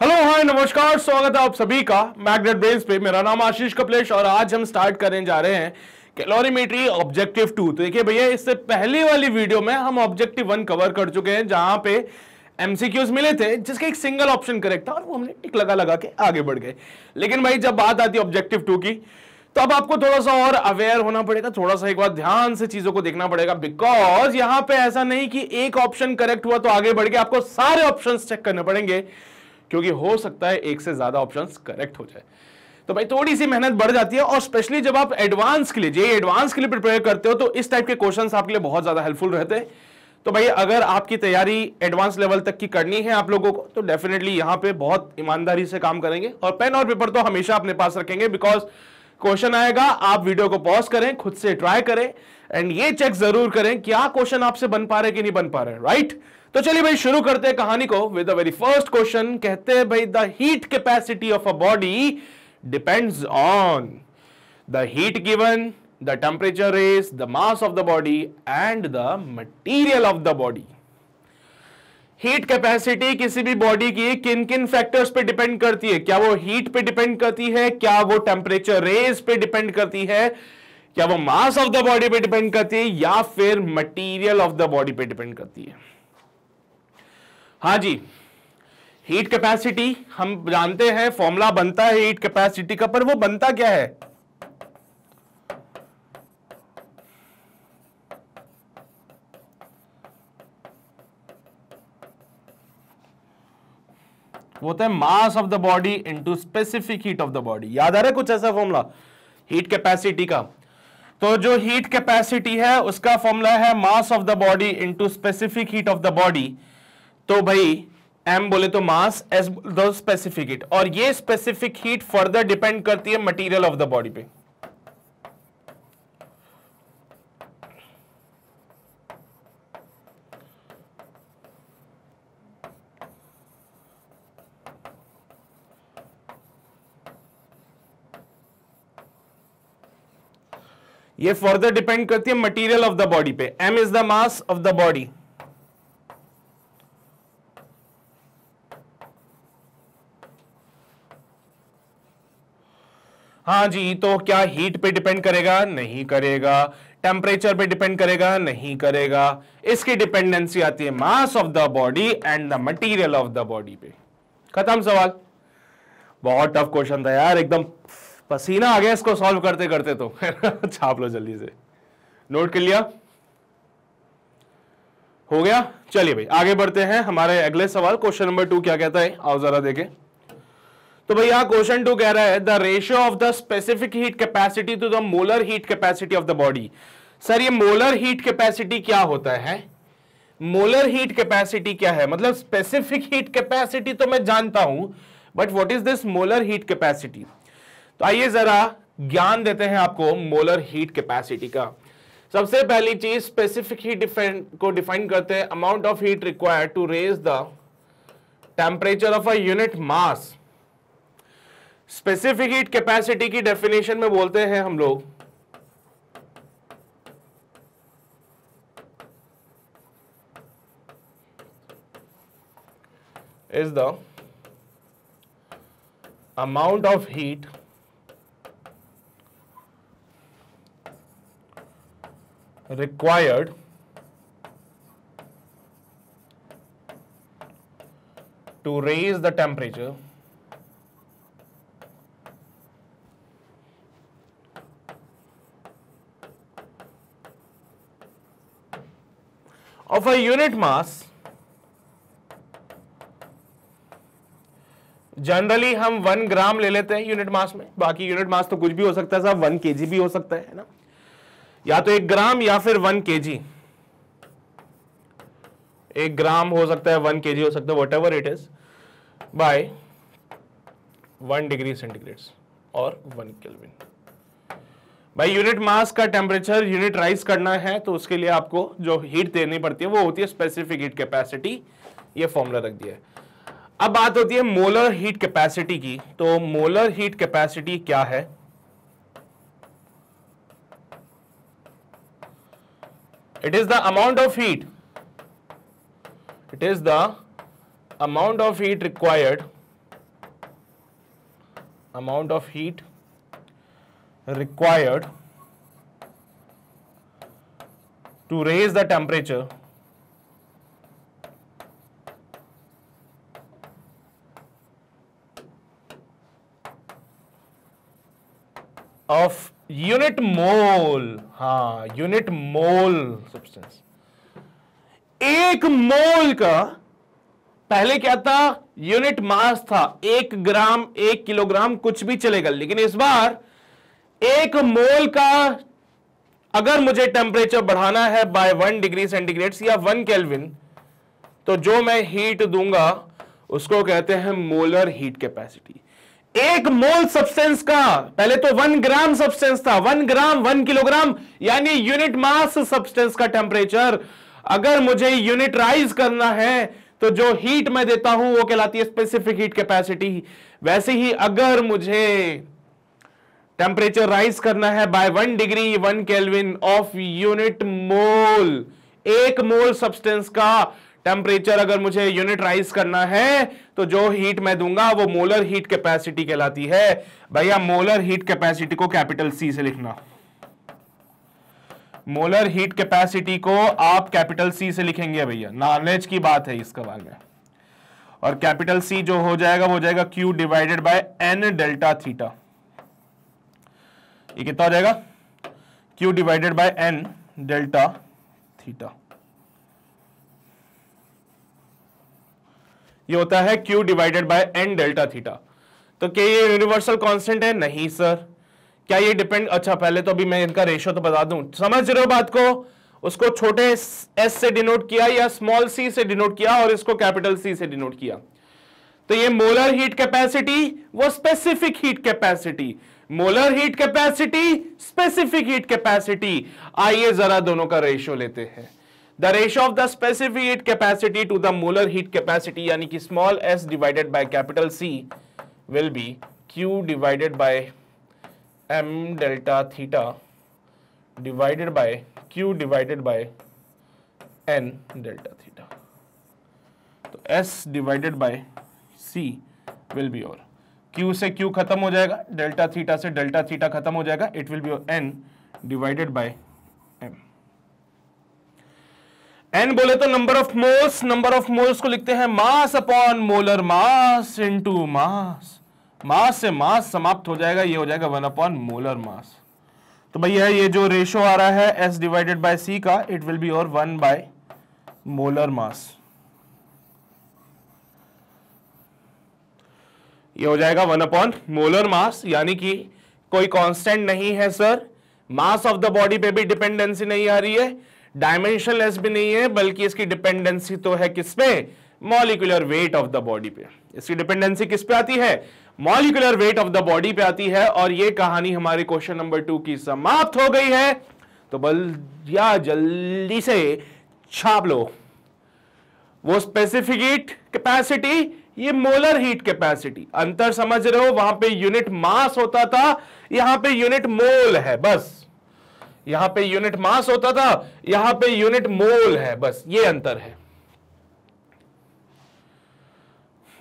Hello hi नमस्कार स्वागत है आप सभी का मैग्नेट ब्रेन्स पे मेरा नाम आशीष कपलेश और आज हम स्टार्ट करने जा रहे हैं कैलोरीमेट्री ऑब्जेक्टिव टू तो देखिए भैया इससे पहले वाली वीडियो में हम ऑब्जेक्टिव वन कवर कर चुके हैं जहां पे एमसीक्यूज मिले थे जिसका एक सिंगल ऑप्शन करेक्ट था और वो हमने टिक लगा लगा के आगे बढ़ गए लेकिन भाई जब बात आती है ऑब्जेक्टिव टू की तो अब आपको थोड़ा सा और अवेयर होना पड़ेगा थोड़ा सा एक बार ध्यान से चीजों को देखना पड़ेगा बिकॉज यहां पे ऐसा नहीं कि एक ऑप्शन करेक्ट हुआ तो आगे बढ़ के आपको सारे ऑप्शन चेक करने पड़ेंगे क्योंकि हो सकता है एक से ज्यादा ऑप्शन करेक्ट हो जाए तो भाई थोड़ी सी मेहनत बढ़ जाती है और स्पेशली जब आप एडवांस के लिए जे एडवांस के लिए प्रिपेयर करते हो तो इस टाइप के क्वेश्चन आपके लिए बहुत ज्यादा हेल्पफुल रहते हैं तो भाई अगर आपकी तैयारी एडवांस लेवल तक की करनी है आप लोगों को तो डेफिनेटली यहां पे बहुत ईमानदारी से काम करेंगे और पेन और पेपर तो हमेशा अपने पास रखेंगे बिकॉज क्वेश्चन आएगा आप वीडियो को पॉज करें खुद से ट्राई करें एंड ये चेक जरूर करें क्या क्वेश्चन आपसे बन पा रहे कि नहीं बन पा रहे राइट right? तो चलिए भाई शुरू करते हैं कहानी को with the very first question कहते हैं भाई the heat capacity of a body depends on the heat given the temperature is the mass of the body and the material of the body heat capacity किसी भी body की किन किन factors पे depend करती है क्या वो हीट पे डिपेंड करती है क्या वो टेम्परेचर रेज पे डिपेंड करती है क्या वो मास ऑफ द बॉडी पे डिपेंड करती है या फिर मटेरियल ऑफ द बॉडी पे डिपेंड करती है हाँ जी हीट कैपेसिटी हम जानते हैं फॉर्मूला बनता है हीट कैपेसिटी का पर वो बनता क्या है वो होता है mass of the body into specific heat of the body याद आ रहा है कुछ ऐसा फॉर्मूला हीट कैपेसिटी का तो जो हीट कैपेसिटी है उसका फॉर्मूला है mass of the body into specific heat of the body तो भाई एम बोले तो mass s the specific heat और ये स्पेसिफिक हीट फर्दर डिपेंड करती है मटेरियल ऑफ द बॉडी पे ये फर्दर डिपेंड करती है मटेरियल ऑफ द बॉडी पे m is the mass of the body हाँ जी तो क्या हीट पे डिपेंड करेगा नहीं करेगा टेम्परेचर पे डिपेंड करेगा नहीं करेगा इसकी डिपेंडेंसी आती है mass of the body and the material of the body पे खत्म सवाल बहुत टफ क्वेश्चन था यार एकदम पसीना आ गया इसको सॉल्व करते करते तो छाप लो जल्दी से नोट कर लिया हो गया चलिए भाई आगे बढ़ते हैं हमारे अगले सवाल क्वेश्चन नंबर टू क्या कहता है आओ जरा देखें तो भैया क्वेश्चन टू कह रहा है the ratio of the specific heat capacity to the molar heat capacity of the body sir ये मोलर हीट कैपेसिटी क्या होता है मोलर हीट कैपेसिटी क्या है मतलब स्पेसिफिक हीट कैपेसिटी तो मैं जानता हूं but what is this molar heat capacity तो आइए जरा ज्ञान देते हैं आपको मोलर हीट कैपेसिटी का सबसे पहली चीज स्पेसिफिक हीट को डिफाइन करते हैं amount of heat required to raise the temperature of a unit mass specific heat capacity की डेफिनेशन में बोलते हैं हम लोग is the amount of heat required to raise the temperature of a unit mass generally हम one gram ले लेते हैं यूनिट मास में बाकी यूनिट मास तो कुछ भी हो सकता है साहब वन जी भी हो सकता है ना या तो एक ग्राम या फिर वन जी एक ग्राम हो सकता है वन जी हो सकता है whatever it is by one degree centigrade और वन केल्विन भाई यूनिट मास का टेम्परेचर यूनिट राइज करना है तो उसके लिए आपको जो हीट देनी पड़ती है वो होती है स्पेसिफिक हीट कैपेसिटी ये फॉर्मूला रख दिया है अब बात होती है मोलर हीट कैपेसिटी की तो मोलर हीट कैपेसिटी क्या है it is the amount of heat it is the amount of heat required amount of heat required to raise the temperature of unit mole ha unit mole substance एक मोल का पहले क्या था unit mass था एक ग्राम एक किलोग्राम कुछ भी चलेगा लेकिन इस बार एक मोल का अगर मुझे टेम्परेचर बढ़ाना है बाय वन डिग्री सेंटीग्रेड या वन केल्विन तो जो मैं हीट दूंगा उसको कहते हैं मोलर हीट कैपेसिटी एक मोल सब्सटेंस का पहले तो वन ग्राम सब्सटेंस था वन ग्राम वन किलोग्राम यानी यूनिट मास सब्सटेंस का टेम्परेचर अगर मुझे यूनिटराइज करना है तो जो हीट मैं देता हूं वो कहलाती है स्पेसिफिक हीट कैपेसिटी वैसे ही अगर मुझे टेम्परेचर राइज करना है by one degree one kelvin of unit mole एक मोल सब्सटेंस का टेम्परेचर अगर मुझे यूनिट राइज करना है तो जो हीट मैं दूंगा वो मोलर हीट कैपेसिटी कहलाती है भैया मोलर हीट कैपेसिटी को कैपिटल सी से लिखना मोलर हीट कैपेसिटी को आप कैपिटल सी से लिखेंगे भैया नॉलेज की बात है इसके बारे में और कैपिटल सी जो हो जाएगा वो हो जाएगा Q divided by N delta theta ये कितना हो जाएगा Q divided by N delta theta ये होता है Q divided by N delta theta तो क्या ये यूनिवर्सल कांस्टेंट है नहीं सर क्या ये डिपेंड अच्छा पहले तो अभी मैं इनका रेशियो तो बता दूं समझ रहे हो बात को उसको छोटे एस से डिनोट किया या स्मॉल सी से डिनोट किया और इसको कैपिटल सी से डिनोट किया तो ये मोलर हीट कैपेसिटी वो specific heat capacity molar heat capacity specific heat capacity आइए जरा दोनों का रेशियो लेते हैं the ratio of the specific heat capacity to the molar heat capacity यानी कि small S divided by capital C will be Q divided by M delta theta divided by Q divided by N delta theta तो S divided by C will be और Q से Q खत्म हो जाएगा delta theta से delta theta खत्म हो जाएगा इट विल बी और N divided by M N बोले तो number of moles number of moles को लिखते हैं mass upon molar mass into mass mass से मास समाप्त हो जाएगा ये हो जाएगा वन अपॉन मोलर मास तो भैया ये जो रेशो आ रहा है एस डिवाइडेड बाय सी का इट विल बी और वन बाय मोलर मास ये हो जाएगा वन अपॉन मोलर मास यानी कि कोई कांस्टेंट नहीं है sir mass of the body पे भी डिपेंडेंसी नहीं आ रही है डायमेंशन भी नहीं है बल्कि इसकी डिपेंडेंसी तो है किस पे molecular weight of the body पे इसकी डिपेंडेंसी किस पे आती है molecular weight of the body पे आती है और ये कहानी हमारे क्वेश्चन नंबर टू की समाप्त हो गई है तो या जल्दी से छाप लो वो स्पेसिफिकेट कैपेसिटी ये मोलर हीट कैपेसिटी अंतर समझ रहे हो वहां पे यूनिट मास होता था यहां पे यूनिट मोल है बस यहां पे यूनिट मास होता था यहां पे यूनिट मोल है बस ये अंतर है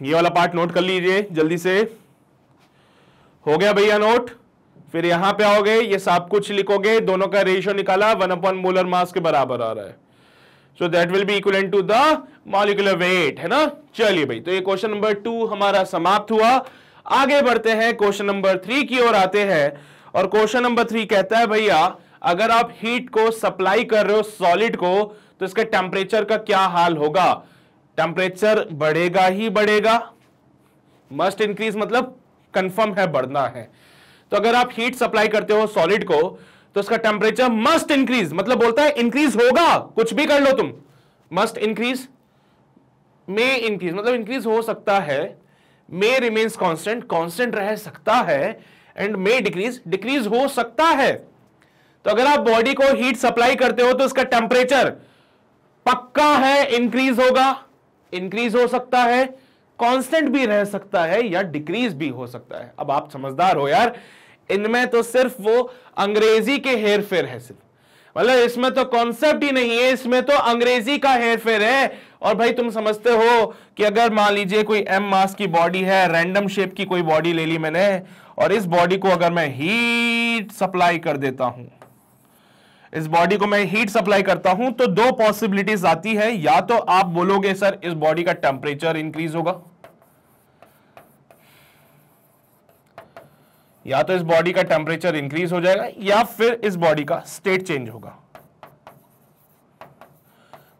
ये वाला पार्ट नोट कर लीजिए जल्दी से हो गया भैया नोट फिर यहां पे आओगे ये सब कुछ लिखोगे दोनों का रेशियो निकाला वन अपॉन मोलर मास के बराबर आ रहा है so that will be equal to the molecular weight है ना चलिए भाई तो ये क्वेश्चन नंबर टू हमारा समाप्त हुआ आगे बढ़ते हैं क्वेश्चन नंबर थ्री की ओर आते हैं और क्वेश्चन नंबर थ्री कहता है भैया अगर आप हीट को सप्लाई कर रहे हो सॉलिड को तो इसका टेम्परेचर का क्या हाल होगा टेम्परेचर बढ़ेगा ही बढ़ेगा मस्ट इंक्रीज मतलब कंफर्म है बढ़ना है तो अगर आप हीट सप्लाई करते हो सॉलिड को तो उसका टेम्परेचर मस्ट इंक्रीज मतलब बोलता है इंक्रीज होगा कुछ भी कर लो तुम मस्ट इंक्रीज मे इंक्रीज मतलब इंक्रीज हो सकता है मे रिमेन्स कॉन्स्टेंट कॉन्स्टेंट रह सकता है एंड मे डिक्रीज डिक्रीज हो सकता है तो अगर आप बॉडी को हीट सप्लाई करते हो तो इसका टेम्परेचर पक्का है इंक्रीज होगा इंक्रीज हो सकता है कांस्टेंट भी रह सकता है या डिक्रीज भी हो सकता है अब आप समझदार हो यार इनमें तो सिर्फ वो अंग्रेजी के हेर फेर है सिर्फ मतलब इसमें तो कॉन्सेप्ट ही नहीं है इसमें तो अंग्रेजी का हेर फेर है और भाई तुम समझते हो कि अगर मान लीजिए कोई एम मास की बॉडी है रैंडम शेप की कोई बॉडी ले ली मैंने और इस बॉडी को अगर मैं हीट सप्लाई कर देता हूं इस बॉडी को मैं हीट सप्लाई करता हूं तो दो पॉसिबिलिटीज आती है या तो आप बोलोगे सर इस बॉडी का टेम्परेचर इंक्रीज होगा या तो इस बॉडी का टेम्परेचर इंक्रीज हो जाएगा या फिर इस बॉडी का स्टेट चेंज होगा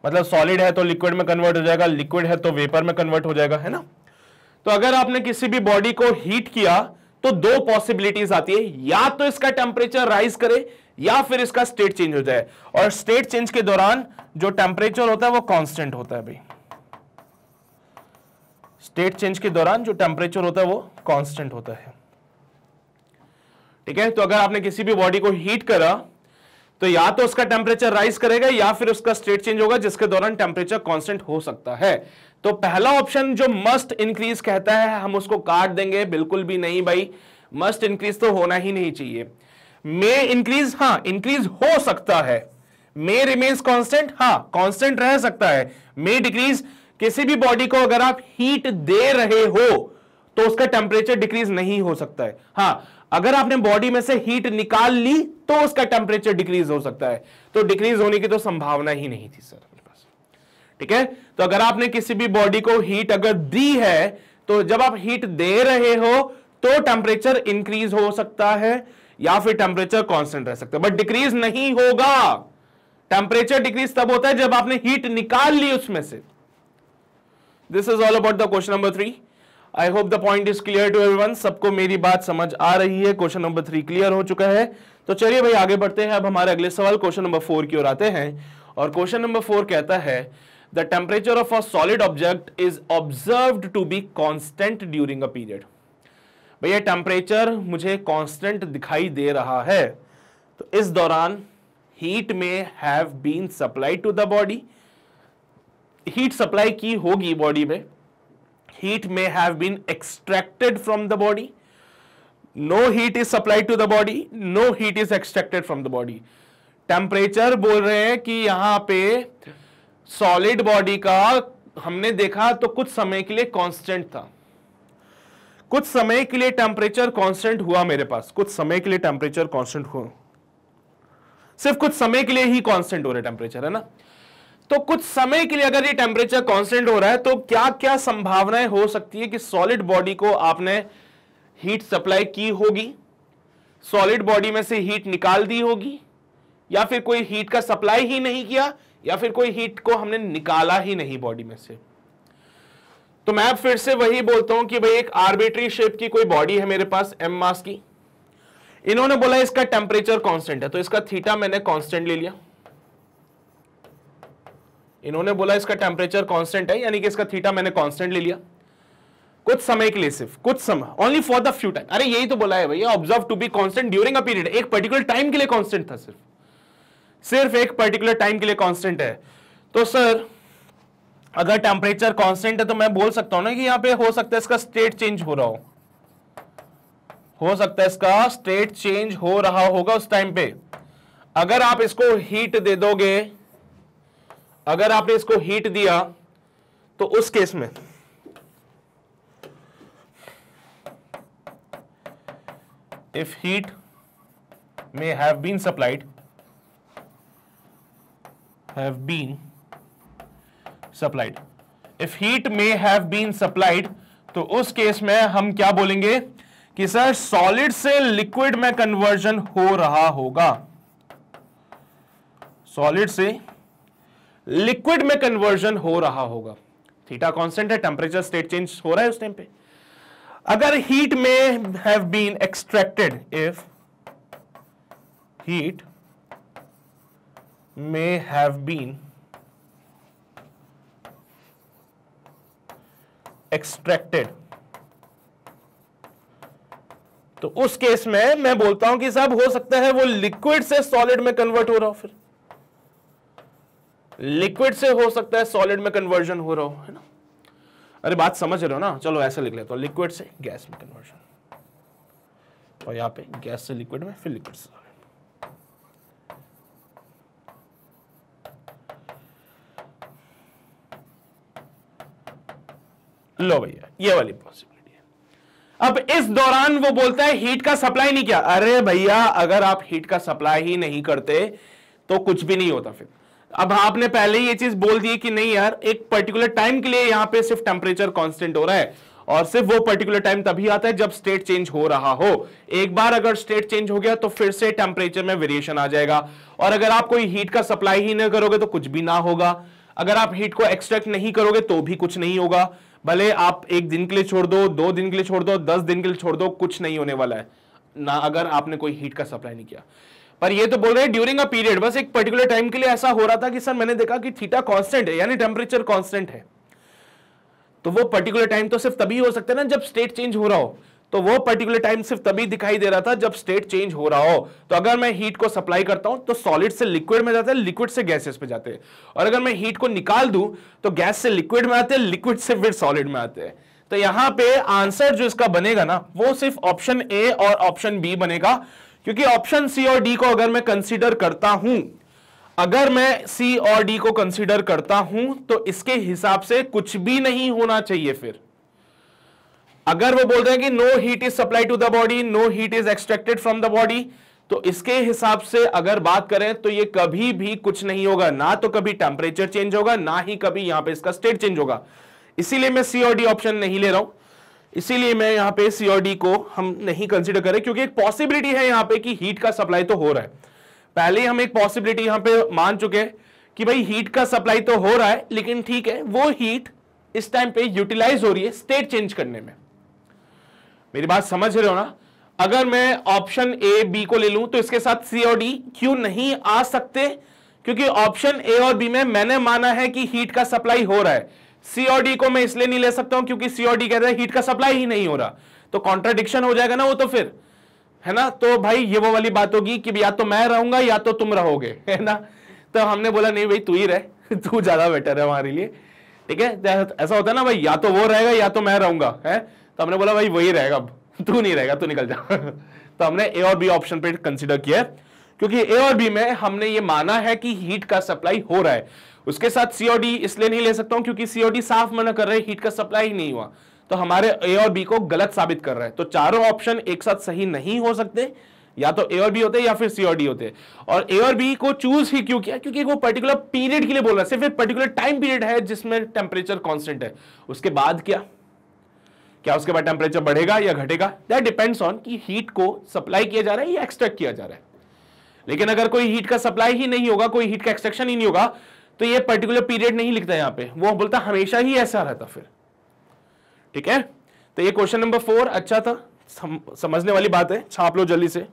मतलब सॉलिड है तो लिक्विड में कन्वर्ट हो जाएगा लिक्विड है तो वेपर में कन्वर्ट हो जाएगा है ना तो अगर आपने किसी भी बॉडी को हीट किया तो दो पॉसिबिलिटीज आती है या तो इसका टेम्परेचर राइज करे या फिर इसका स्टेट चेंज हो जाए और स्टेट चेंज के दौरान जो टेम्परेचर होता है वो कांस्टेंट होता है भाई स्टेट चेंज के दौरान जो टेम्परेचर होता है वो कांस्टेंट होता है ठीक है तो अगर आपने किसी भी बॉडी को हीट करा तो या तो उसका टेम्परेचर राइज करेगा या फिर उसका स्टेट चेंज होगा जिसके दौरान टेम्परेचर कॉन्स्टेंट हो सकता है तो पहला ऑप्शन जो मस्ट इंक्रीज कहता है हम उसको काट देंगे बिल्कुल भी नहीं भाई मस्ट इंक्रीज तो होना ही नहीं चाहिए मे इंक्रीज हाँ इंक्रीज हो सकता है मे रिमेन्स कॉन्स्टेंट हाँ कॉन्स्टेंट रह सकता है मे डिक्रीज किसी भी बॉडी को अगर आप हीट दे रहे हो तो उसका टेम्परेचर डिक्रीज नहीं हो सकता है हाँ अगर आपने बॉडी में से हीट निकाल ली तो उसका टेम्परेचर डिक्रीज हो सकता है तो डिक्रीज होने की तो संभावना ही नहीं थी सर अपने पास ठीक है तो अगर आपने किसी भी बॉडी को हीट अगर दी है तो जब आप हीट दे रहे हो तो टेम्परेचर इंक्रीज हो सकता है या फिर टेम्परेचर कॉन्स्टेंट रह सकता है बट डिक्रीज नहीं होगा टेम्परेचर डिक्रीज तब होता है जब आपने हीट निकाल ली उसमें से this is all about the question number three I hope the point is clear to one सबको मेरी बात समझ आ रही है क्वेश्चन नंबर थ्री क्लियर हो चुका है तो चलिए भाई आगे बढ़ते हैं अब हमारे अगले सवाल क्वेश्चन नंबर फोर की ओर आते हैं और क्वेश्चन नंबर फोर कहता है the temperature of a solid object is observe to be constant during a period भैया टेम्परेचर मुझे कॉन्स्टेंट दिखाई दे रहा है तो इस दौरान heat may have been supply to the body heat supply की होगी बॉडी में heat may have been extracted from the body. No heat is supplied to the body, no heat is extracted from the body. Temperature बोल रहे हैं कि यहाँ पे solid body का हमने देखा तो कुछ समय के लिए कांस्टेंट था कुछ समय के लिए टेम्परेचर कांस्टेंट हुआ मेरे पास कुछ समय के लिए टेम्परेचर कांस्टेंट हुआ सिर्फ कुछ समय के लिए ही कांस्टेंट हो रहा है टेम्परेचर है ना तो कुछ समय के लिए अगर ये टेम्परेचर कांस्टेंट हो रहा है तो क्या क्या संभावनाएं हो सकती है कि सॉलिड बॉडी को आपने हीट सप्लाई की होगी सॉलिड बॉडी में से हीट निकाल दी होगी या फिर कोई हीट का सप्लाई ही नहीं किया या फिर कोई हीट को हमने निकाला ही नहीं बॉडी में से तो मैं फिर से वही बोलता हूं कि भाई एक आर्बिट्री शेप की कोई बॉडी है मेरे पास एम मास की इन्होंने बोला इसका टेम्परेचर कॉन्स्टेंट है तो इसका थीटा मैंने कॉन्स्टेंट ले लिया इन्होंने बोला इसका टेम्परेचर कांस्टेंट है यानी कि इसका थीटा मैंने कांस्टेंट ले लिया कुछ समय के लिए सिर्फ कुछ समय only for the few time अरे यही तो बोला है भैया observe to be constant during a period एक पर्टिकुलर टाइम के लिए कांस्टेंट था सिर्फ सिर्फ एक पर्टिकुलर टाइम के लिए कांस्टेंट है तो सर अगर टेम्परेचर कॉन्स्टेंट है तो मैं बोल सकता हूं ना कि यहां पे हो सकता है इसका स्टेट चेंज हो रहा हो हो सकता है इसका स्टेट चेंज हो रहा होगा उस टाइम पे अगर आप इसको हीट दे दोगे अगर आपने इसको हीट दिया तो उस केस में if heat may have been supplied have been supplied if heat may have been supplied तो उस केस में हम क्या बोलेंगे कि सर सॉलिड से लिक्विड में कन्वर्जन हो रहा होगा सॉलिड से लिक्विड में कन्वर्जन हो रहा होगा थीटा कांस्टेंट है टेम्परेचर स्टेट चेंज हो रहा है उस टाइम पे अगर heat may have been extracted if heat may have been extracted तो उस केस में मैं बोलता हूं कि साहब हो सकता है वो लिक्विड से सॉलिड में कन्वर्ट हो रहा हो फिर लिक्विड से हो सकता है सॉलिड में कन्वर्जन हो रहा हो है ना अरे बात समझ रहे हो ना चलो ऐसे लिख लेते हूँ लिक्विड से गैस में कन्वर्जन और यहां पे गैस से लिक्विड में फिर लिक्विड से लो भैया ये वाली पॉसिबिलिटी है अब इस दौरान वो बोलता है हीट का सप्लाई नहीं किया अरे भैया अगर आप हीट का सप्लाई ही नहीं करते तो कुछ भी नहीं होता फिर अब आपने पहले ही ये चीज बोल दी कि नहीं यार एक पर्टिकुलर टाइम के लिए यहां पे सिर्फ टेम्परेचर कांस्टेंट हो रहा है और सिर्फ वो पर्टिकुलर टाइम तभी आता है जब स्टेट चेंज हो रहा हो एक बार अगर स्टेट चेंज हो गया तो फिर से टेम्परेचर में वेरिएशन आ जाएगा और अगर आप कोई हीट का सप्लाई ही नहीं करोगे तो कुछ भी ना होगा अगर आप हीट को एक्सट्रैक्ट नहीं करोगे तो भी कुछ नहीं होगा भले आप एक दिन के लिए छोड़ दो दो दिन के लिए छोड़ दो दस दिन के लिए छोड़ दो कुछ नहीं होने वाला है ना अगर आपने कोई हीट का सप्लाई नहीं किया पर ये तो बोल रहे हैं ड्यूरिंग अ पीरियड बस एक पर्टिकुलर टाइम के लिए ऐसा हो रहा था कि सर मैंने देखा कि थीटा कांस्टेंट है यानी टेम्परेचर कांस्टेंट है तो वो पर्टिकुलर टाइम तो सिर्फ तभी हो सकता है ना जब स्टेट चेंज हो रहा हो तो वो पर्टिकुलर टाइम सिर्फ तभी दिखाई दे रहा था जब स्टेट चेंज हो रहा हो तो अगर मैं हीट को सप्लाई करता हूं तो सॉलिड से लिक्विड में जाते हैं लिक्विड से गैसेस पे जाते हैं और अगर मैं हीट को निकाल दूं तो गैस से लिक्विड में आते हैं लिक्विड से फिर सॉलिड में आते हैं तो यहां पे आंसर जो इसका बनेगा ना वो सिर्फ ऑप्शन ए और ऑप्शन बी बनेगा क्योंकि ऑप्शन सी और डी को अगर मैं कंसीडर करता हूं अगर मैं सी और डी को कंसीडर करता हूं तो इसके हिसाब से कुछ भी नहीं होना चाहिए फिर अगर वो रहे हैं कि no heat is supply to the body no heat is extracted from the body तो इसके हिसाब से अगर बात करें तो ये कभी भी कुछ नहीं होगा ना तो कभी टेम्परेचर चेंज होगा ना ही कभी यहां पे इसका स्टेट चेंज होगा इसीलिए मैं सी और डी ऑप्शन नहीं ले रहा हूं इसीलिए मैं यहाँ पे सी और डी को हम नहीं कंसिडर करें क्योंकि एक पॉसिबिलिटी है यहां पे कि हीट का सप्लाई तो हो रहा है पहले हम एक पॉसिबिलिटी यहां पे मान चुके हैं कि भाई हीट का सप्लाई तो हो रहा है लेकिन ठीक है वो हीट इस टाइम पे यूटिलाइज हो रही है स्टेट चेंज करने में मेरी बात समझ रहे हो ना अगर मैं ऑप्शन ए बी को ले लूं तो इसके साथ सी और डी क्यों नहीं आ सकते क्योंकि ऑप्शन ए और बी में मैंने माना है कि हीट का सप्लाई हो रहा है सीओडी को मैं इसलिए नहीं ले सकता हूं क्योंकि सीओडी कह रहा है हीट का सप्लाई ही नहीं हो रहा तो कॉन्ट्राडिक्शन हो जाएगा ना वो तो फिर है ना तो भाई ये वो वाली बात होगी कि या तो मैं रहूंगा या तो तुम रहोगे है ना तो हमने बोला नहीं भाई तू ही रह तू ज्यादा बेटर है हमारे लिए ठीक है तो ऐसा होता है ना भाई या तो वो रहेगा या तो मैं रहूंगा है तो हमने बोला भाई वही रहेगा तू नहीं रहेगा तू निकल जा तो हमने ए और बी ऑप्शन पे कंसिडर किया क्योंकि ए और बी में हमने ये माना है कि हीट का सप्लाई हो रहा है उसके साथ सीओडी इसलिए नहीं ले सकता हूं क्योंकि सीओडी साफ मना कर रहे हीट का सप्लाई ही नहीं हुआ तो हमारे ए और बी को गलत साबित कर रहे हैं तो चारों ऑप्शन एक साथ सही नहीं हो सकते या तो ए और बी होते या फिर सी और डी होते और ए और बी को चूज ही क्यों किया क्योंकि वो पर्टिकुलर पीरियड के लिए बोल रहा है सिर्फ एक पर्टिकुलर टाइम पीरियड है जिसमें टेम्परेचर कॉन्स्टेंट है उसके बाद क्या क्या उसके बाद टेम्परेचर बढ़ेगा या घटेगा दैट डिपेंड्स ऑन कि हीट को सप्लाई किया जा रहा है या एक्सट्रैक्ट किया जा रहा है लेकिन अगर कोई हीट का सप्लाई ही नहीं होगा कोई हीट का एक्सट्रैक्शन ही नहीं होगा तो ये पर्टिकुलर पीरियड नहीं लिखता यहां पे वो बोलता हमेशा ही ऐसा रहता फिर ठीक है तो ये क्वेश्चन नंबर फोर अच्छा था सम, समझने वाली बात है छाप लो जल्दी से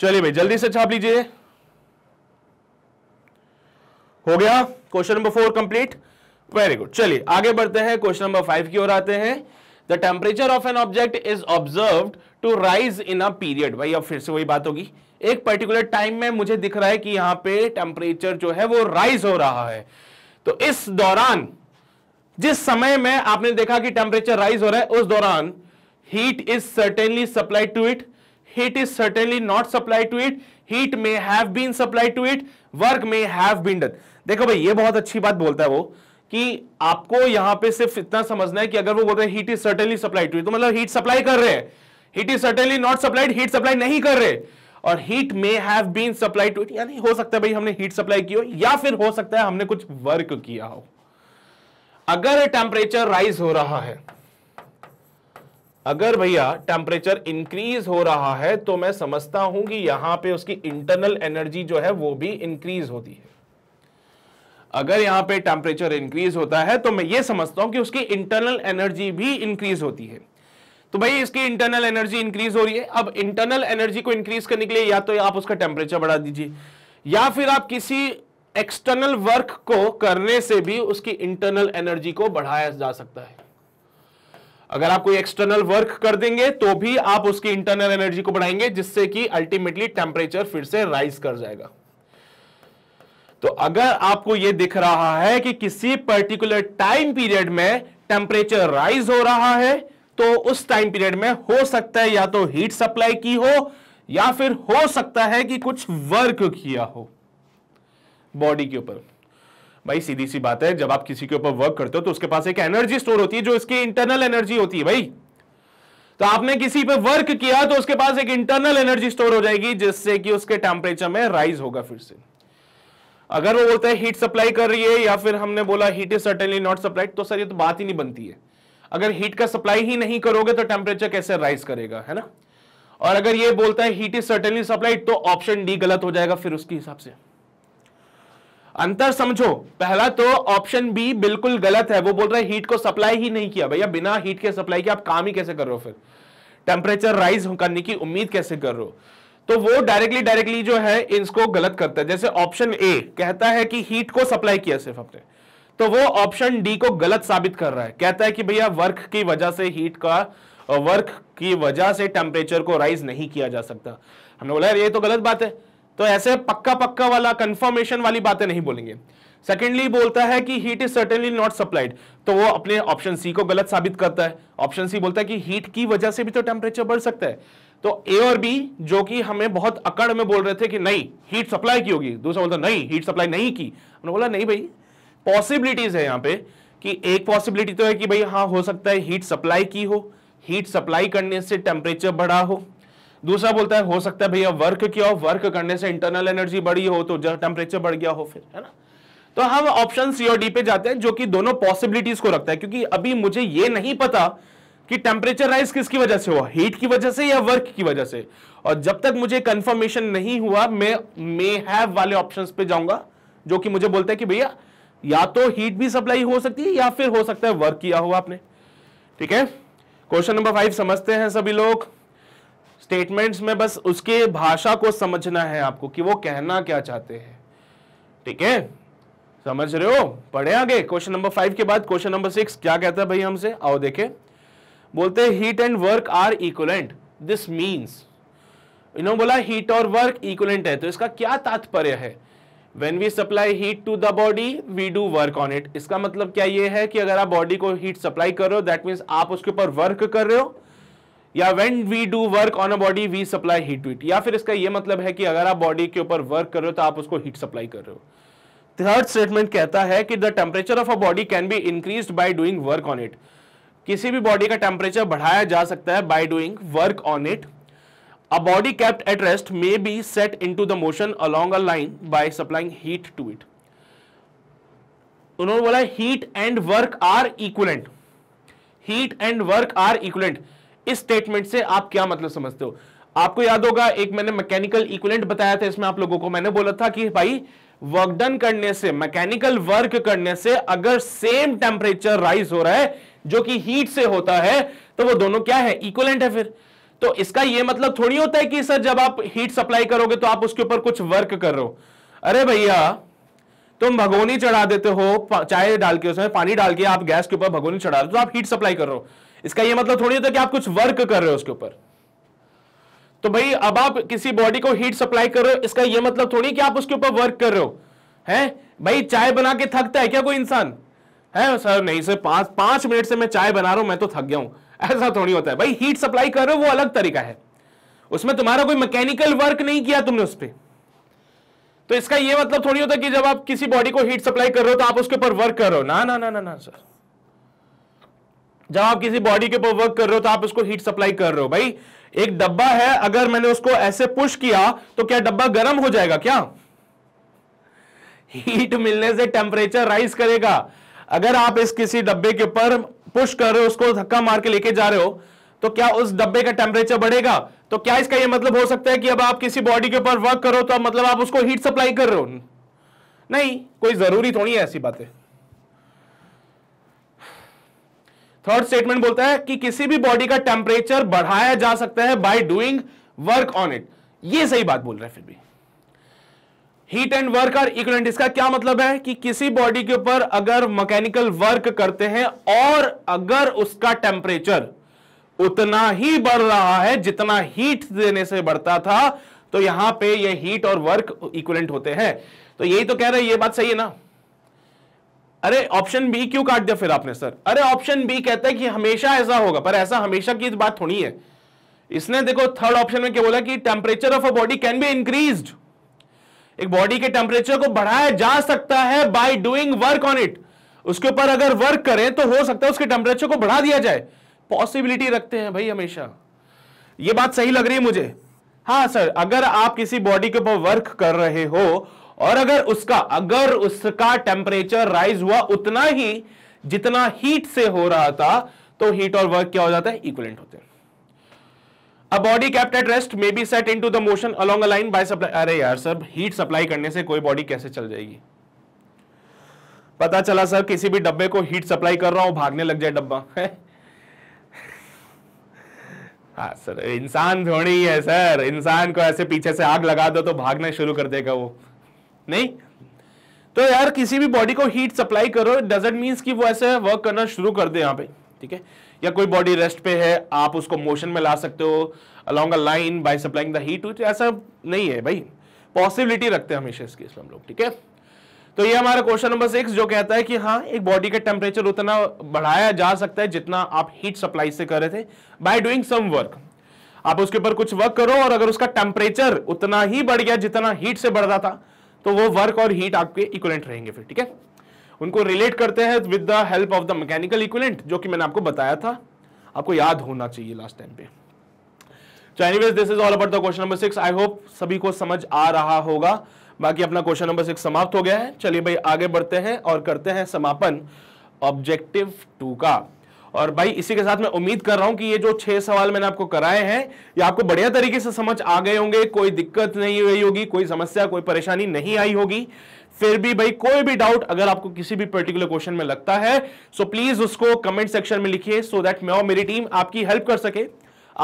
चलिए भाई जल्दी से छाप लीजिए हो गया question number four complete very good चलिए आगे बढ़ते हैं क्वेश्चन नंबर फाइव की ओर आते हैं the temperature of an object is observe to rise in a period भाई अब फिर से वही बात होगी एक पर्टिकुलर टाइम में मुझे दिख रहा है कि यहां पे टेम्परेचर जो है वो राइज हो रहा है तो इस दौरान जिस समय में आपने देखा कि टेम्परेचर राइज हो रहा है उस दौरान heat is certainly supply to it heat is certainly not supply to it heat may have been supply to it work may have been done देखो भाई ये बहुत अच्छी बात बोलता है वो कि आपको यहां पे सिर्फ इतना समझना है कि अगर वो बोल रहे हैं heat is certainly supply to it तो मतलब हीट सप्लाई कर रहे हैं heat is certainly not supplied heat supply नहीं कर रहे और heat may have been supply to it यानी हो सकता है भाई हमने हीट सप्लाई की हो या फिर हो सकता है हमने कुछ वर्क किया हो अगर टेम्परेचर राइज हो रहा है अगर भैया टेम्परेचर इंक्रीज हो रहा है तो मैं समझता हूं कि यहां पे उसकी इंटरनल एनर्जी जो है वो भी इंक्रीज होती है अगर यहां पे टेम्परेचर इंक्रीज होता है तो मैं ये समझता हूं कि उसकी इंटरनल एनर्जी भी इंक्रीज होती है तो भाई इसकी इंटरनल एनर्जी इंक्रीज हो रही है अब इंटरनल एनर्जी को इंक्रीज करने के लिए या तो आप उसका टेम्परेचर बढ़ा दीजिए या फिर आप किसी एक्सटर्नल वर्क को करने से भी उसकी इंटरनल एनर्जी को बढ़ाया जा सकता है अगर आप कोई एक्सटर्नल वर्क कर देंगे तो भी आप उसकी इंटरनल एनर्जी को बढ़ाएंगे जिससे कि अल्टीमेटली टेम्परेचर फिर से राइज कर जाएगा तो अगर आपको यह दिख रहा है कि किसी पर्टिकुलर टाइम पीरियड में टेम्परेचर राइज हो रहा है तो उस टाइम पीरियड में हो सकता है या तो हीट सप्लाई की हो या फिर हो सकता है कि कुछ वर्क किया हो बॉडी के ऊपर भाई सीधी सी बात है जब आप किसी के ऊपर वर्क करते हो तो उसके पास एक एनर्जी स्टोर होती है जो इसकी इंटरनल एनर्जी होती है भाई तो आपने किसी पे वर्क किया तो उसके पास एक इंटरनल एनर्जी स्टोर हो जाएगी जिससे कि उसके टेम्परेचर में राइज होगा फिर से अगर वो बोलता है हीट सप्लाई कर रही है या फिर हमने बोला heat is certainly not supplied तो सर ये तो बात ही नहीं बनती है अगर हीट का सप्लाई ही नहीं करोगे तो टेम्परेचर कैसे राइज करेगा है ना और अगर ये बोलता है हीट इज सर्टनली सप्लाई तो ऑप्शन डी गलत हो जाएगा फिर उसके हिसाब से अंतर समझो पहला तो ऑप्शन बी बिल्कुल गलत है वो बोल रहा है हीट को सप्लाई ही नहीं किया भैया बिना हीट के सप्लाई के आप काम ही कैसे कर रहे हो फिर टेम्परेचर राइज करने की उम्मीद कैसे कर रहे हो तो वो डायरेक्टली डायरेक्टली जो है इसको गलत करता है जैसे ऑप्शन ए कहता है कि हीट को सप्लाई किया सिर्फ आपने तो वो ऑप्शन डी को गलत साबित कर रहा है कहता है कि भैया वर्क की वजह से हीट का वर्क की वजह से टेम्परेचर को राइज नहीं किया जा सकता हमने बोला ये तो गलत बात है तो ऐसे पक्का पक्का वाला कंफर्मेशन वाली बातें नहीं बोलेंगे सेकेंडली बोलता है कि heat is certainly not supplied तो वो अपने ऑप्शन सी को गलत साबित करता है ऑप्शन सी बोलता है कि हीट की वजह से भी तो टेम्परेचर बढ़ सकता है तो ए और बी जो कि हमें बहुत अकड़ में बोल रहे थे कि नहीं हीट सप्लाई की होगी दूसरा बोलता नहीं हीट सप्लाई नहीं की हमने बोला नहीं भाई पॉसिबिलिटीज है यहां पे कि एक पॉसिबिलिटी तो है कि भाई हाँ हो सकता है हीट सप्लाई की हो हीट सप्लाई करने से टेम्परेचर बढ़ा हो दूसरा बोलता है हो सकता है भैया वर्क किया हो वर्क करने से इंटरनल एनर्जी बढ़ी हो तो टेम्परेचर बढ़ गया हो फिर है ना तो हम ऑप्शन सी और डी पे जाते हैं जो कि दोनों पॉसिबिलिटीज को रखता है क्योंकि अभी मुझे ये नहीं पता कि टेम्परेचर राइज किसकी वजह से हुआ हीट की वजह से या वर्क की वजह से और जब तक मुझे कंफर्मेशन नहीं हुआ मैं मे हैव वाले ऑप्शंस पे जाऊंगा जो कि मुझे बोलता है कि भैया या तो हीट भी सप्लाई हो सकती है या फिर हो सकता है वर्क किया हो आपने ठीक है क्वेश्चन नंबर फाइव समझते हैं सभी लोग स्टेटमेंट्स में बस उसके भाषा को समझना है आपको कि वो कहना क्या चाहते हैं ठीक है समझ रहे हो पढ़े आगे क्वेश्चन नंबर फाइव के बाद क्वेश्चन नंबर सिक्स क्या कहता है भाई हमसे आओ देखे बोलते हैं heat and work are equivalent this means इन्होंने बोला हीट और वर्क इक्वलेंट है तो इसका क्या तात्पर्य है when we supply heat to the body we do work on it इसका मतलब क्या यह है कि अगर आप बॉडी को हीट सप्लाई कर रहे हो दैट मीन्स आप उसके ऊपर वर्क कर रहे हो या when we do work on a body we supply heat to it या फिर इसका यह मतलब है कि अगर आप बॉडी के ऊपर वर्क कर रहे हो तो आप उसको हीट सप्लाई कर रहे हो थर्ड स्टेटमेंट कहता है कि the temperature of a body can be increase by doing work on it किसी भी बॉडी का टेम्परेचर बढ़ाया जा सकता है by doing work on it A body kept at rest may be set into the motion along a line by supplying heat to it. उन्होंने बोला heat and work are equivalent heat and work are equivalent इस statement से आप क्या मतलब समझते हो आपको याद होगा एक मैंने मैकेनिकल इक्वलेंट बताया था इसमें आप लोगों को मैंने बोला था कि भाई वर्क डन करने से मैकेनिकल वर्क करने से अगर सेम टेम्परेचर राइज हो रहा है जो कि हीट से होता है तो वो दोनों क्या है इक्वलेंट है फिर तो इसका यह मतलब थोड़ी होता है कि सर जब आप हीट सप्लाई करोगे तो आप उसके ऊपर कुछ वर्क कर रहे हो अरे भैया तुम भगोनी चढ़ा देते हो चाय डाल के उसमें पानी डाल के आप गैस के ऊपर भगोनी चढ़ा रहे हो तो आप हीट सप्लाई कर रहे हो इसका यह मतलब थोड़ी होता है कि आप कुछ वर्क कर रहे हो उसके ऊपर तो भाई अब आप किसी बॉडी को हीट सप्लाई कर रहे हो इसका यह मतलब थोड़ी कि आप उसके ऊपर वर्क कर रहे हो है भाई चाय बना के थकता है क्या कोई इंसान है सर नहीं सर पांच पांच मिनट से मैं चाय बना रहा हूं मैं तो थक गया हूं ऐसा थोड़ी होता है भाई हीट सप्लाई कर रहे हो वो अलग तरीका है उसमें तुम्हारा कोई मैकेनिकल वर्क नहीं किया तुमने उस पर तो इसका यह मतलब थोड़ी होता है कि जब आप किसी बॉडी को हीट सप्लाई कर रहे हो तो आप उसके ऊपर वर्क कर रहे हो ना ना ना ना ना सर जब आप किसी बॉडी के ऊपर वर्क कर रहे हो तो आप उसको हीट सप्लाई कर रहे हो भाई एक डब्बा है अगर मैंने उसको ऐसे पुश किया तो क्या डब्बा गर्म हो जाएगा क्या हीट मिलने से टेम्परेचर राइज करेगा अगर आप इस किसी डब्बे के ऊपर पुश कर रहे हो उसको धक्का मार के लेके जा रहे हो तो क्या उस डब्बे का टेम्परेचर बढ़ेगा तो क्या इसका यह मतलब हो सकता है कि अब आप किसी बॉडी के ऊपर वर्क करो तो मतलब आप उसको हीट सप्लाई कर रहे हो नहीं कोई जरूरी थोड़ी है ऐसी बातें थर्ड स्टेटमेंट बोलता है कि किसी भी बॉडी का टेम्परेचर बढ़ाया जा सकता है by doing work on it ये सही बात बोल रहे फिर भी heat and work are equivalent इसका क्या मतलब है कि किसी बॉडी के ऊपर अगर मैकेनिकल वर्क करते हैं और अगर उसका टेम्परेचर उतना ही बढ़ रहा है जितना हीट देने से बढ़ता था तो यहां पे ये हीट और वर्क इक्वलेंट होते हैं तो यही तो कह रहे हैं ये बात सही है ना अरे ऑप्शन बी क्यों काट दिया फिर आपने सर अरे ऑप्शन बी कहता है कि हमेशा ऐसा होगा पर ऐसा हमेशा की बात थोड़ी है इसने देखो थर्ड ऑप्शन में क्या बोला कि temperature of a body can be increased एक बॉडी के टेम्परेचर को बढ़ाया जा सकता है by doing work on it उसके ऊपर अगर वर्क करें तो हो सकता है उसके टेम्परेचर को बढ़ा दिया जाए पॉसिबिलिटी रखते हैं भाई हमेशा ये बात सही लग रही है मुझे हाँ सर अगर आप किसी बॉडी के ऊपर वर्क कर रहे हो और अगर उसका अगर उसका टेम्परेचर राइज हुआ उतना ही जितना हीट से हो रहा था तो हीट और वर्क क्या हो जाता है इक्वलेंट होता है a body kept at rest may be set into the motion along a line by supply अरे यार सर हीट सप्लाई करने से कोई बॉडी कैसे चल जाएगी पता चला सर किसी भी डब्बे को हीट सप्लाई कर रहा हूं भागने लग जाए डब्बा हाँ सर इंसान थोड़ी है सर इंसान को ऐसे पीछे से आग लगा दो तो भागना शुरू कर देगा वो नहीं तो यार किसी भी बॉडी को हीट सप्लाई करो डजेंट मीन्स कि वो ऐसे वर्क करना शुरू कर दे यहाँ पे ठीक है या कोई बॉडी रेस्ट पे है आप उसको मोशन में ला सकते हो along a line by supplying the heat which ऐसा नहीं है भाई पॉसिबिलिटी रखते हैं हमेशा इस केस में हम लोग ठीक है तो ये हमारा क्वेश्चन नंबर सिक्स जो कहता है कि हाँ एक बॉडी का टेम्परेचर उतना बढ़ाया जा सकता है जितना आप हीट सप्लाई से कर रहे थे बाय डूइंग सम वर्क आप उसके ऊपर कुछ वर्क करो और अगर उसका टेम्परेचर उतना ही बढ़ गया जितना हीट से बढ़ रहा था तो वो वर्क और हीट आपके इक्वलेंट रहेंगे फिर ठीक है उनको रिलेट करते हैं with the help of the mechanical equivalent जो कि मैंने आपको बताया था आपको याद होना चाहिए लास्ट टाइम पे चाइनीज this is all about the question number six I hope सभी को समझ आ रहा होगा बाकी अपना क्वेश्चन नंबर सिक्स समाप्त हो गया है चलिए भाई आगे बढ़ते हैं और करते हैं समापन ऑब्जेक्टिव टू का और भाई इसी के साथ मैं उम्मीद कर रहा हूं कि ये जो छह सवाल मैंने आपको कराए हैं ये आपको बढ़िया तरीके से समझ आ गए होंगे कोई दिक्कत नहीं हुई होगी कोई समस्या कोई परेशानी नहीं आई होगी फिर भी भाई कोई भी डाउट अगर आपको किसी भी पर्टिकुलर क्वेश्चन में लगता है सो so प्लीज उसको कमेंट सेक्शन में लिखिए सो दैट मैं और मेरी टीम आपकी हेल्प कर सके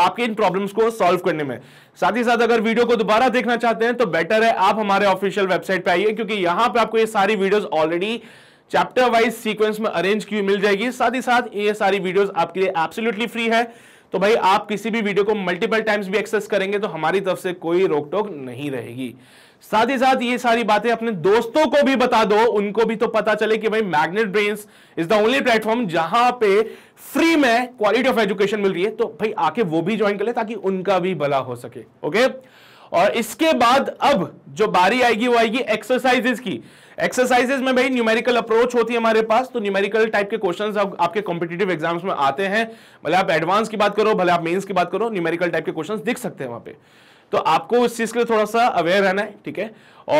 आपके इन प्रॉब्लम्स को सॉल्व करने में साथ ही साथ अगर वीडियो को दोबारा देखना चाहते हैं तो बेटर है आप हमारे ऑफिशियल वेबसाइट पे आइए क्योंकि यहां पे आपको ये सारी videos already chapter wise sequence में अरेंज की मिल जाएगी साथ ही साथ ये सारी वीडियोस आपके लिए एब्सोल्युटली फ्री है तो भाई आप किसी भी वीडियो को मल्टीपल टाइम्स भी एक्सेस करेंगे तो हमारी तरफ से कोई रोक टोक नहीं रहेगी साथ ही साथ ये सारी बातें अपने दोस्तों को भी बता दो उनको भी तो पता चले कि भाई Magnet Brains is the only platform जहां पे फ्री में क्वालिटी ऑफ एजुकेशन मिल रही है तो भाई आके वो भी ज्वाइन कर ले ताकि उनका भी भला हो सके ओके और इसके बाद अब जो बारी आएगी वो आएगी एक्सरसाइजेज की एक्सरसाइजेज में भाई न्यूमेरिकल अप्रोच होती है हमारे पास तो न्यूमेरिकल टाइप के क्वेश्चंस अब आपके कॉम्पिटेटिव एग्जाम्स में आते हैं भले आप एडवांस की बात करो भले आप मेंस की बात करो न्यूमेरिकल टाइप के क्वेश्चंस दिख सकते हैं वहां पे तो आपको उस चीज़ के लिए थोड़ा सा अवेयर रहना है ठीक है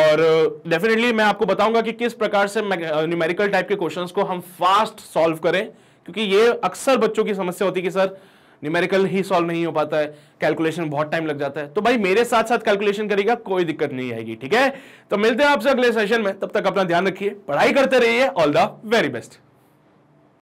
और डेफिनेटली मैं आपको बताऊंगा कि किस प्रकार से न्यूमेरिकल टाइप के क्वेश्चन को हम फास्ट सॉल्व करें क्योंकि ये अक्सर बच्चों की समस्या होती है कि सर न्यूमेरिकल ही सॉल्व नहीं हो पाता है कैलकुलेशन बहुत टाइम लग जाता है तो भाई मेरे साथ साथ कैलकुलेशन करेगा कोई दिक्कत नहीं आएगी ठीक है तो मिलते हैं आपसे अगले सेशन में तब तक अपना ध्यान रखिए पढ़ाई करते रहिए ऑल द वेरी बेस्ट